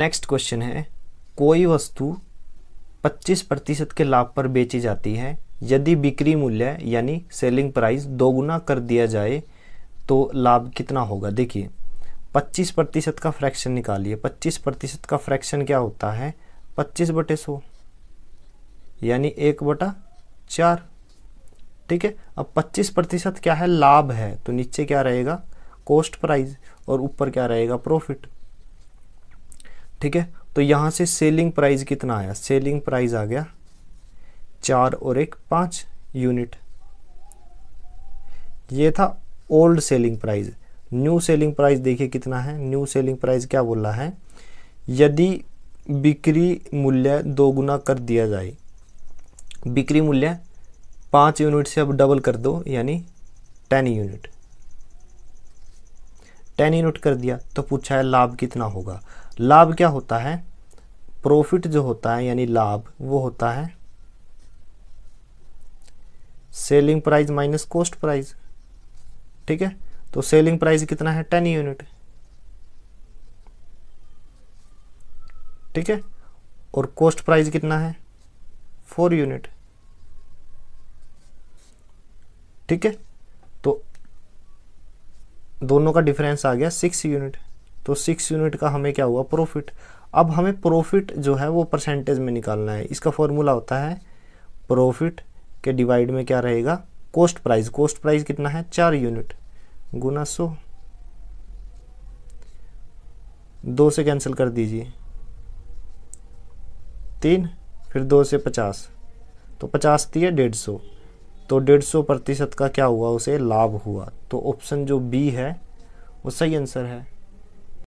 next question है कोई वस्तु 25 प्रतिशत के लाभ पर बेची जाती है यदि बिक्री मूल्य यानी सेलिंग प्राइस दोगुना कर दिया जाए तो लाभ कितना होगा देखिए 25 प्रतिशत का फ्रैक्शन निकालिए 25 प्रतिशत का फ्रैक्शन क्या होता है 25 बटे सौ यानी एक बटा चार ठीक है अब 25 प्रतिशत क्या है लाभ है तो नीचे क्या रहेगा कॉस्ट प्राइस और ऊपर क्या रहेगा प्रॉफिट ठीक है तो यहाँ से सेलिंग प्राइस कितना आया सेलिंग प्राइस आ गया चार और एक पाँच यूनिट ये था old selling price new selling price देखिए कितना है न्यू सेलिंग प्राइस क्या बोल रहा है यदि बिक्री मूल्य दोगुना कर दिया जाए बिक्री मूल्य पाँच यूनिट से अब डबल कर दो यानी टेन यूनिट टेन यूनिट कर दिया तो पूछा है लाभ कितना होगा लाभ क्या होता है प्रॉफिट जो होता है यानी लाभ वो होता है selling price minus cost price ठीक है तो सेलिंग प्राइस कितना है टेन यूनिट ठीक है और कॉस्ट प्राइस कितना है फोर यूनिट ठीक है दोनों का डिफरेंस आ गया सिक्स यूनिट तो सिक्स यूनिट का हमें क्या हुआ प्रॉफिट अब हमें प्रॉफिट जो है वो परसेंटेज में निकालना है इसका फॉर्मूला होता है प्रॉफिट के डिवाइड में क्या रहेगा कोस्ट प्राइस कोस्ट प्राइस कितना है चार यूनिट गुना सो दो से कैंसिल कर दीजिए तीन फिर दो से पचास तो पचास दिए डेढ़ सौ तो डेढ़ सौ प्रतिशत का क्या हुआ उसे लाभ हुआ तो ऑप्शन जो बी है वो सही आंसर है